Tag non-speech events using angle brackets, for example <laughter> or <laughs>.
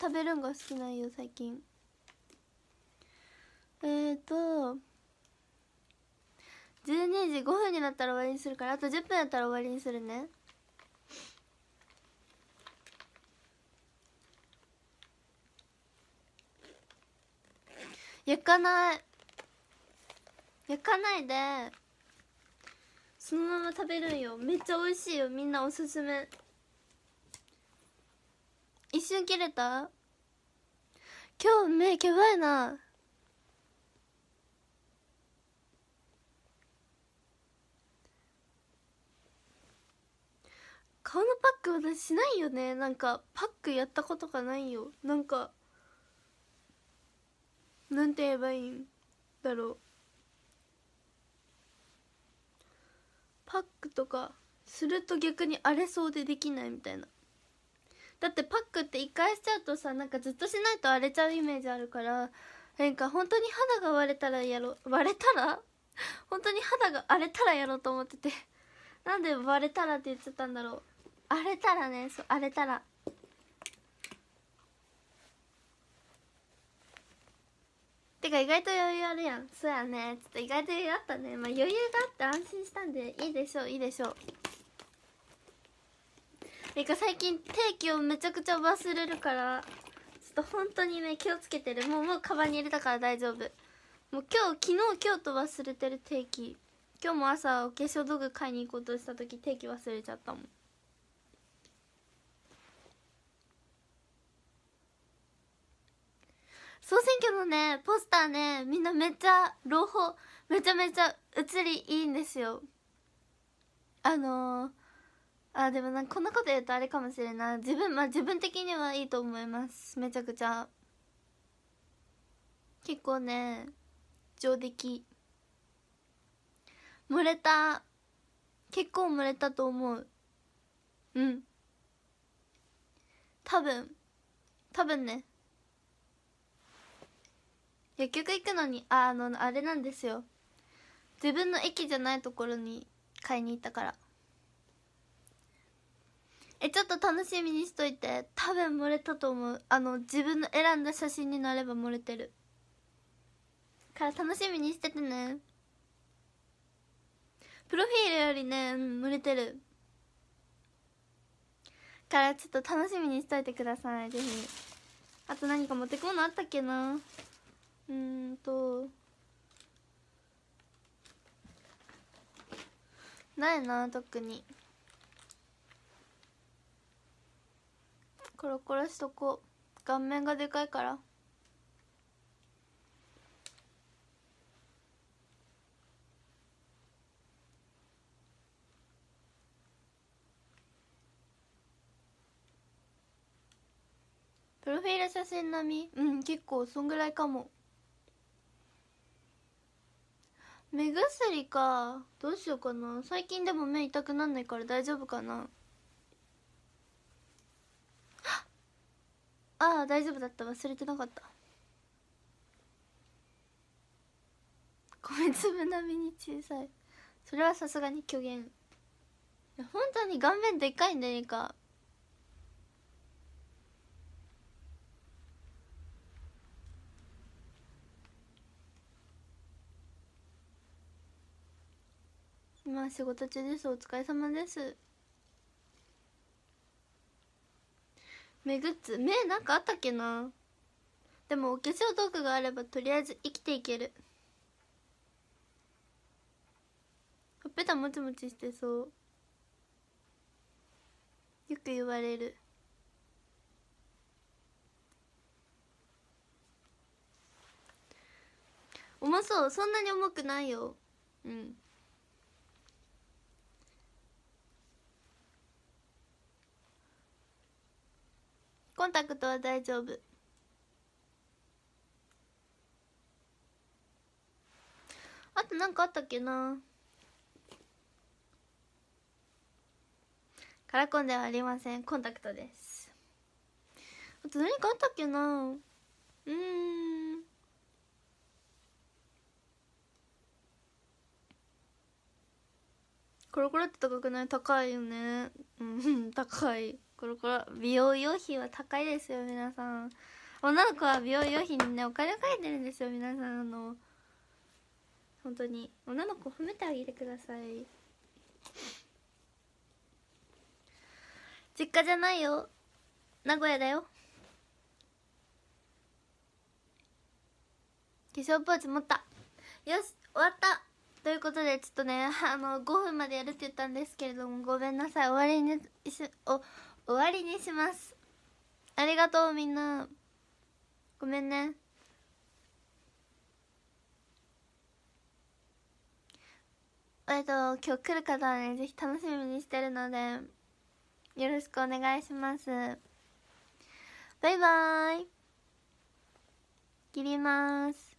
食べるんが好きなんよ最近えっ、ー、と12時5分になったら終わりにするからあと10分やったら終わりにするね焼かない焼かないでそのまま食べるんよめっちゃ美味しいよみんなおすすめ一瞬切れた今日目やばいな顔のパック私しないよねなんかパックやったことがないよなんかなんて言えばいいんだろうパックとかすると逆に荒れそうでできないみたいなだってパックって一回しちゃうとさなんかずっとしないと荒れちゃうイメージあるからなんか本当に肌が割れたらやろ割れたら <laughs> 本当に肌が荒れたらやろうと思っててなんで割れたらって言っちゃったんだろう荒れたらねそう荒れたらてか意外と余裕あるやんそうやねちょっと意外と余裕あったねまあ余裕があって安心したんでいいでしょういいでしょうてか最近定期をめちゃくちゃ忘れるからちょっと本当にね気をつけてるもうもうカバンに入れたから大丈夫もう今日昨日今日と忘れてる定期今日も朝お化粧道具買いに行こうとした時定期忘れちゃったもん総選挙のねポスターねみんなめっちゃ朗報めちゃめちゃ写りいいんですよあのーあでもなんかこんなこと言うとあれかもしれない自分まあ自分的にはいいと思いますめちゃくちゃ結構ね上出来漏れた結構漏れたと思ううん多分多分ね薬局行くのにああのあれなんですよ自分の駅じゃないところに買いに行ったからえちょっと楽しみにしといて多分漏れたと思うあの自分の選んだ写真になれば漏れてるから楽しみにしててねプロフィールよりね、うん、漏れてるからちょっと楽しみにしといてくださいぜひあと何か持ってくものあったっけなうんとないな特にコロコロしとこう顔面がでかいからプロフィール写真並みうん結構そんぐらいかも目薬かどうしようかな最近でも目痛くなんないから大丈夫かな大丈夫だった忘れてなかった米粒並みに小さいそれはさすがに虚言いや本当に顔面でっかいんだねか今仕事中ですお疲れ様です目グッズ目なんかあったっけなでもお化粧道具があればとりあえず生きていけるほっぺたもちもちしてそうよく言われる重そうそんなに重くないようんコンタクトは大丈夫あと何かあったっけなカラコンではありませんコンタクトですあと何かあったっけなうんコロコロって高くない高いよねうん <laughs> 高いコロコロ美容用品は高いですよ皆さん女の子は美容用品にねお金かけてるんですよ皆さんあの本当に女の子褒めてあげてください実家じゃないよ名古屋だよ化粧ポーチ持ったよし終わったということでちょっとねあの5分までやるって言ったんですけれどもごめんなさい終わりにしお終わりにしますありがとうみんなごめんねえっと今日来る方はねぜひ楽しみにしてるのでよろしくお願いしますバイバーイ切ります